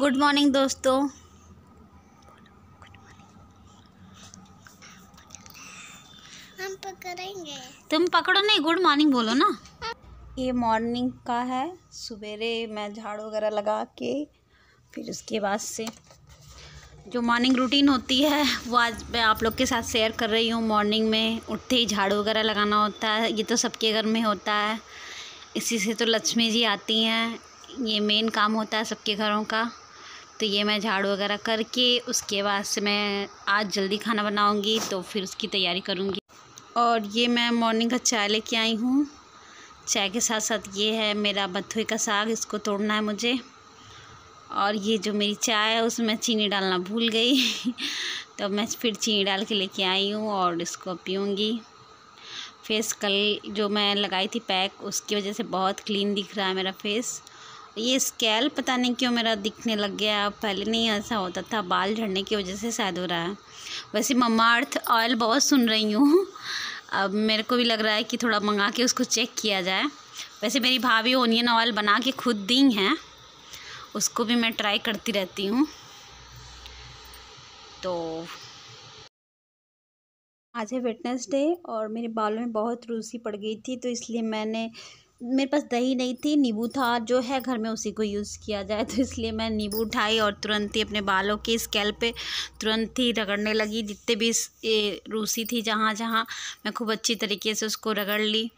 good morning दोस्तों हम पकड़ेंगे तुम पकड़ो नहीं गुड मॉर्निंग बोलो ना ये मॉर्निंग का है सवेरे मैं झाड़ू वगैरह लगा के फिर उसके बाद से जो मॉर्निंग रूटीन होती है वो आज मैं आप लोग के साथ शेयर कर रही हूँ मॉर्निंग में उठते ही झाड़ू वगैरह लगाना होता है ये तो सबके घर में होता है इसी से तो लक्ष्मी जी आती हैं ये मेन काम होता है सबके घरों का तो ये मैं झाड़ू वगैरह करके उसके बाद से मैं आज जल्दी खाना बनाऊँगी तो फिर उसकी तैयारी करूँगी और ये मैं मॉर्निंग का चाय लेके आई हूँ चाय के साथ साथ ये है मेरा बथुए का साग इसको तोड़ना है मुझे और ये जो मेरी चाय है उसमें चीनी डालना भूल गई तो मैं फिर चीनी डाल के लेके आई हूँ और इसको पीऊँगी फेस कल जो मैं लगाई थी पैक उसकी वजह से बहुत क्लीन दिख रहा है मेरा फेस ये स्केल पता नहीं क्यों मेरा दिखने लग गया पहले नहीं ऐसा होता था बाल झड़ने की वजह से शायद हो रहा है वैसे ममा अर्थ ऑयल बहुत सुन रही हूँ अब मेरे को भी लग रहा है कि थोड़ा मंगा के उसको चेक किया जाए वैसे मेरी भाभी ओनियन ऑयल बना के खुद दी हैं उसको भी मैं ट्राई करती रहती हूँ तो आज है वेटनेसडे और मेरे बालों में बहुत रूसी पड़ गई थी तो इसलिए मैंने मेरे पास दही नहीं थी नींबू था जो है घर में उसी को यूज़ किया जाए तो इसलिए मैं नींबू उठाई और तुरंत ही अपने बालों के स्कैल पे तुरंत ही रगड़ने लगी जितने भी रूसी थी जहाँ जहाँ मैं खूब अच्छी तरीके से उसको रगड़ ली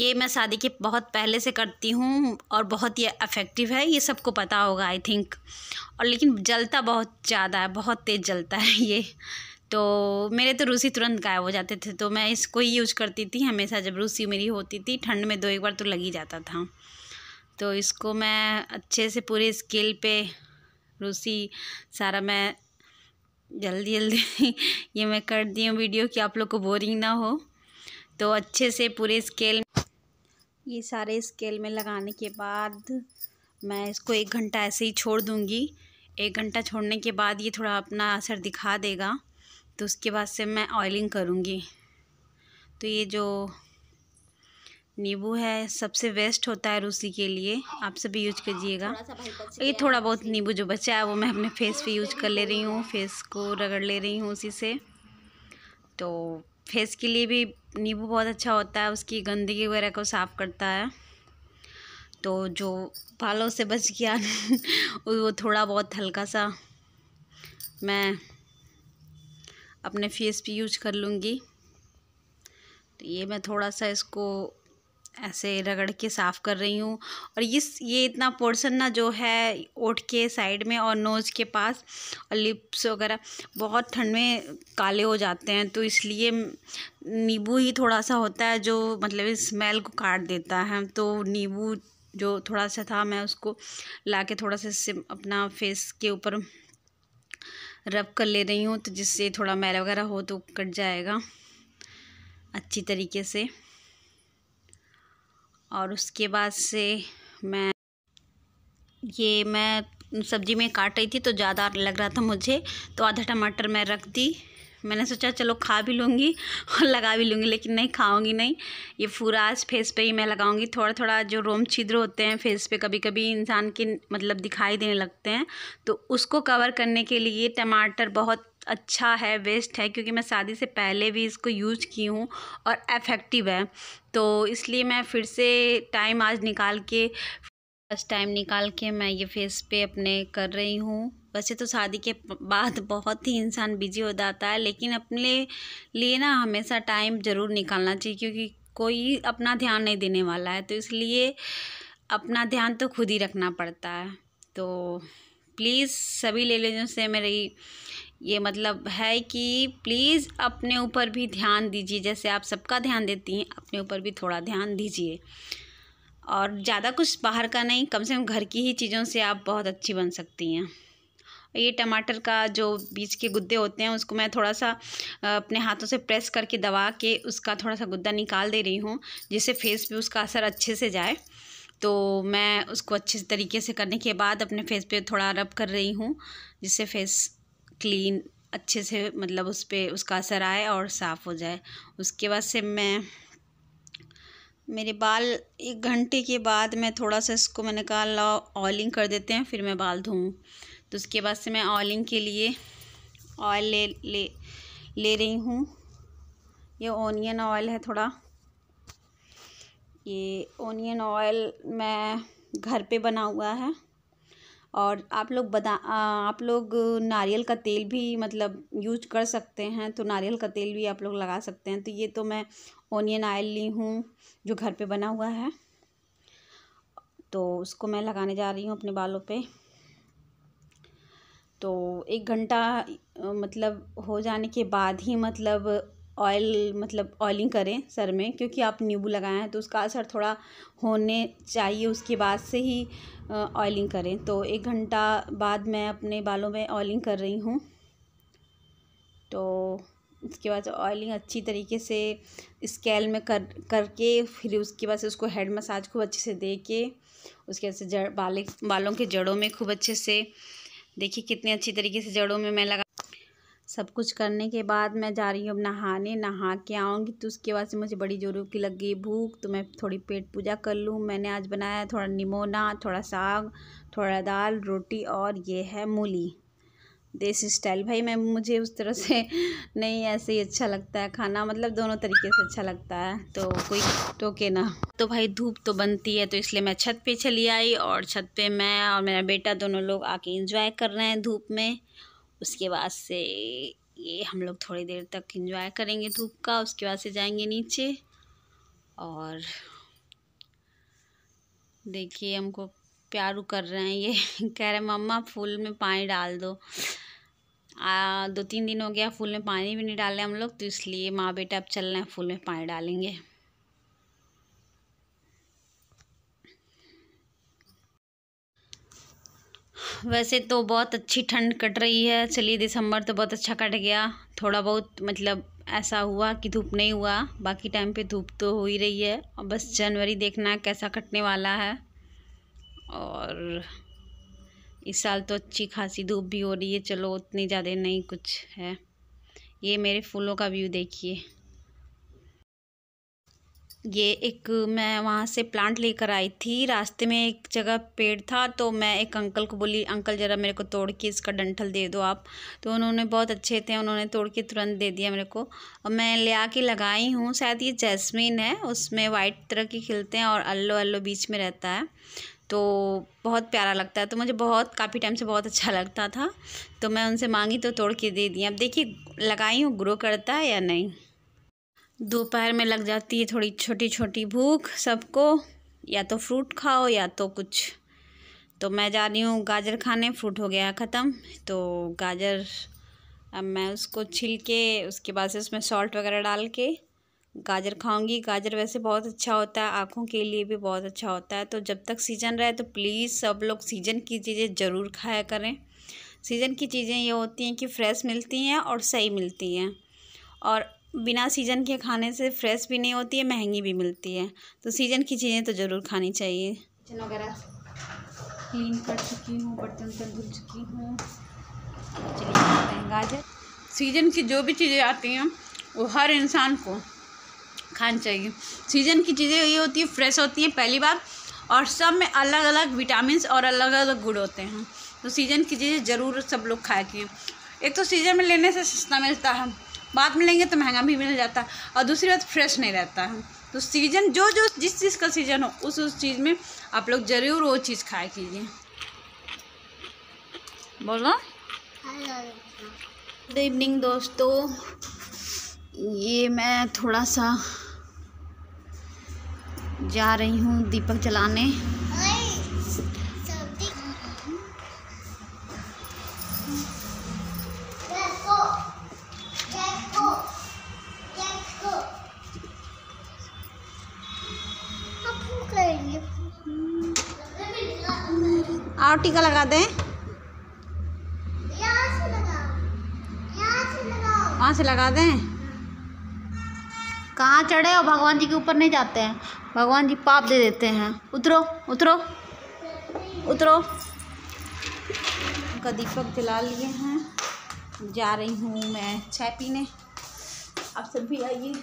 ये मैं शादी के बहुत पहले से करती हूँ और बहुत ही अफेक्टिव है ये सबको पता होगा आई थिंक और लेकिन जलता बहुत ज़्यादा है बहुत तेज़ जलता है ये तो मेरे तो रूसी तुरंत गायब हो जाते थे तो मैं इसको ही यूज करती थी हमेशा जब रूसी मेरी होती थी ठंड में दो एक बार तो लग ही जाता था तो इसको मैं अच्छे से पूरे स्केल पे रूसी सारा मैं जल्दी जल्दी ये मैं कर दी हूँ वीडियो कि आप लोग को बोरिंग ना हो तो अच्छे से पूरे स्केल ये सारे स्केल में लगाने के बाद मैं इसको एक घंटा ऐसे ही छोड़ दूँगी एक घंटा छोड़ने के बाद ये थोड़ा अपना असर दिखा देगा तो उसके बाद से मैं ऑयलिंग करूँगी तो ये जो नींबू है सबसे बेस्ट होता है रूसी के लिए आप सभी यूज हाँ, कीजिएगा ये थोड़ा बहुत नींबू जो बचा है वो मैं अपने फेस पे यूज कर ले रही हूँ फेस को रगड़ ले रही हूँ उसी से तो फेस के लिए भी नींबू बहुत अच्छा होता है उसकी गंदगी वगैरह को साफ़ करता है तो जो बालों से बच गया वो थोड़ा बहुत हल्का सा मैं अपने फेस पे यूज कर लूँगी तो ये मैं थोड़ा सा इसको ऐसे रगड़ के साफ़ कर रही हूँ और ये ये इतना पोर्शन ना जो है ओठ के साइड में और नोज़ के पास और लिप्स वगैरह बहुत ठंड में काले हो जाते हैं तो इसलिए नींबू ही थोड़ा सा होता है जो मतलब स्मेल को काट देता है तो नींबू जो थोड़ा सा था मैं उसको ला के थोड़ा सा इससे अपना फेस के ऊपर रब कर ले रही हूँ तो जिससे थोड़ा मैला वगैरह हो तो कट जाएगा अच्छी तरीके से और उसके बाद से मैं ये मैं सब्ज़ी में काट रही थी तो ज़्यादा लग रहा था मुझे तो आधा टमाटर मैं रख दी मैंने सोचा चलो खा भी लूँगी और लगा भी लूँगी लेकिन नहीं खाऊँगी नहीं ये पूरा आज फेस पे ही मैं लगाऊँगी थोड़ा थोड़ा जो रोम छिद्र होते हैं फेस पे कभी कभी इंसान के मतलब दिखाई देने लगते हैं तो उसको कवर करने के लिए टमाटर बहुत अच्छा है वेस्ट है क्योंकि मैं शादी से पहले भी इसको यूज की हूँ और इफ़ेक्टिव है तो इसलिए मैं फिर से टाइम आज निकाल के फर्स्ट टाइम निकाल के मैं ये फेस पे अपने कर रही हूँ वैसे तो शादी के बाद बहुत ही इंसान बिजी हो जाता है लेकिन अपने लिए ना हमेशा टाइम ज़रूर निकालना चाहिए क्योंकि कोई अपना ध्यान नहीं देने वाला है तो इसलिए अपना ध्यान तो खुद ही रखना पड़ता है तो प्लीज़ सभी ले लेजों से मेरी ये मतलब है कि प्लीज़ अपने ऊपर भी ध्यान दीजिए जैसे आप सबका ध्यान देती हैं अपने ऊपर भी थोड़ा ध्यान दीजिए और ज़्यादा कुछ बाहर का नहीं कम से कम घर की ही चीज़ों से आप बहुत अच्छी बन सकती हैं ये टमाटर का जो बीज के गुद्दे होते हैं उसको मैं थोड़ा सा अपने हाथों से प्रेस करके दबा के उसका थोड़ा सा गुद्दा निकाल दे रही हूँ जिससे फेस पे उसका असर अच्छे से जाए तो मैं उसको अच्छे तरीके से करने के बाद अपने फेस पे थोड़ा रब कर रही हूँ जिससे फेस क्लीन अच्छे से मतलब उस पर उसका असर आए और साफ़ हो जाए उसके बाद से मैं मेरे बाल एक घंटे के बाद मैं थोड़ा सा इसको मैंने कहा ऑयलिंग कर देते हैं फिर मैं बाल धोऊँ तो उसके बाद से मैं ऑयलिंग के लिए ऑयल ले ले ले रही हूँ ये ओनियन ऑयल है थोड़ा ये ओनियन ऑयल मैं घर पे बना हुआ है और आप लोग बदा आप लोग नारियल का तेल भी मतलब यूज कर सकते हैं तो नारियल का तेल भी आप लोग लगा सकते हैं तो ये तो मैं ओनियन ऑयल ली हूँ जो घर पे बना हुआ है तो उसको मैं लगाने जा रही हूँ अपने बालों पे तो एक घंटा मतलब हो जाने के बाद ही मतलब ऑयल मतलब ऑयलिंग करें सर में क्योंकि आप नींबू लगाए हैं तो उसका असर थोड़ा होने चाहिए उसके बाद से ही ऑयलिंग करें तो एक घंटा बाद मैं अपने बालों में ऑयलिंग कर रही हूँ तो उसके बाद ऑयलिंग अच्छी तरीके से स्केल में कर करके फिर उसके बाद से उसको हेड मसाज खूब अच्छे से दे के उसके बाद से जड़ बाले बालों के जड़ों में खूब अच्छे से देखिए कितने अच्छी तरीके से जड़ों में मैं लगा सब कुछ करने के बाद मैं जा रही हूँ अब नहाने नहा के आऊँगी तो उसके बाद से मुझे बड़ी जोरों की लग गई भूख तो मैं थोड़ी पेट पूजा कर लूँ मैंने आज बनाया थोड़ा निमोना थोड़ा साग थोड़ा दाल रोटी और ये है मूली देसी स्टाइल भाई मैं मुझे उस तरह से नहीं ऐसे ही अच्छा लगता है खाना मतलब दोनों तरीके से अच्छा लगता है तो कोई टोके तो ना तो भाई धूप तो बनती है तो इसलिए मैं छत पे चली आई और छत पे मैं और मेरा बेटा दोनों लोग आके इंजॉय कर रहे हैं धूप में उसके बाद से ये हम लोग थोड़ी देर तक इंजॉय करेंगे धूप का उसके बाद से जाएंगे नीचे और देखिए हमको प्यारू कर रहे हैं ये कह रहे मम्मा फूल में पानी डाल दो आ, दो तीन दिन हो गया फूल में पानी भी नहीं डाले हम लोग तो इसलिए माँ बेटा अब चल रहे हैं फूल में पानी डालेंगे वैसे तो बहुत अच्छी ठंड कट रही है चलिए दिसंबर तो बहुत अच्छा कट गया थोड़ा बहुत मतलब ऐसा हुआ कि धूप नहीं हुआ बाकी टाइम पे धूप तो हो ही रही है और बस जनवरी देखना है कैसा कटने वाला है और इस साल तो अच्छी खासी धूप भी हो रही है चलो उतनी ज़्यादा नहीं कुछ है ये मेरे फूलों का व्यू देखिए ये एक मैं वहाँ से प्लांट लेकर आई थी रास्ते में एक जगह पेड़ था तो मैं एक अंकल को बोली अंकल ज़रा मेरे को तोड़ के इसका डंठल दे दो आप तो उन्होंने बहुत अच्छे थे उन्होंने तोड़ के तुरंत दे दिया मेरे को और मैं ले आके लगाई हूँ शायद ये जैस्मिन है उसमें वाइट तरह के खिलते हैं और अल्लो अल्लो बीच में रहता है तो बहुत प्यारा लगता है तो मुझे बहुत काफ़ी टाइम से बहुत अच्छा लगता था तो मैं उनसे मांगी तो तोड़ के दे दिया अब देखिए लगाई हूँ ग्रो करता है या नहीं दोपहर में लग जाती है थोड़ी छोटी छोटी भूख सबको या तो फ्रूट खाओ या तो कुछ तो मैं जा रही हूँ गाजर खाने फ्रूट हो गया ख़त्म तो गाजर अब मैं उसको छिल के उसके बाद से उसमें सॉल्ट वगैरह डाल के गाजर खाऊंगी गाजर वैसे बहुत अच्छा होता है आँखों के लिए भी बहुत अच्छा होता है तो जब तक सीज़न रहे तो प्लीज़ सब लोग सीज़न की चीज़ें ज़रूर खाया करें सीज़न की चीज़ें ये होती हैं कि फ़्रेश मिलती हैं और सही मिलती हैं और बिना सीज़न के खाने से फ्रेश भी नहीं होती है महंगी भी मिलती है तो सीज़न की चीज़ें तो ज़रूर खानी चाहिए किचन वगैरह क्लीन कर चुकी हूँ बर्तन वर्तन धुल चुकी हूँ चलिए गाजर सीज़न की जो भी चीज़ें आती हैं वो हर इंसान को खानी चाहिए सीज़न की चीज़ें ये होती है फ्रेश होती हैं पहली बार और सब में अलग अलग विटामिन और अलग अलग गुड़ होते हैं तो सीज़न की चीज़ें ज़रूर सब लोग खाए किए एक तो सीज़न में लेने से सस्ता मिलता है बाद में लेंगे तो महंगा भी मिल जाता और दूसरी बात फ्रेश नहीं रहता है तो सीज़न जो जो जिस चीज़ का सीज़न हो उस उस चीज़ में आप लोग ज़रूर वो चीज़ खाया कीजिए बोलो गुड इवनिंग दोस्तों ये मैं थोड़ा सा जा रही हूँ दीपक जलाने आओ टीका लगा दें वहाँ से लगा दें कहाँ चढ़े और भगवान जी के ऊपर नहीं जाते हैं भगवान जी पाप दे देते हैं उतरो उतरो उतरो उनका दीपक जला लिए हैं जा रही हूँ मैं चाय पीने आप सब भी आइए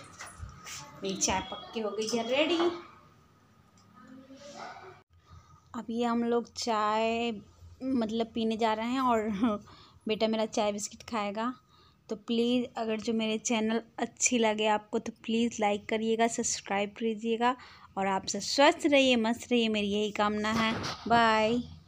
मेरी चाय पक्की हो गई है रेडी अभी हम लोग चाय मतलब पीने जा रहे हैं और बेटा मेरा चाय बिस्किट खाएगा तो प्लीज़ अगर जो मेरे चैनल अच्छी लगे आपको तो प्लीज़ लाइक करिएगा सब्सक्राइब कीजिएगा और आप सब स्वस्थ रहिए मस्त रहिए मेरी यही कामना है बाय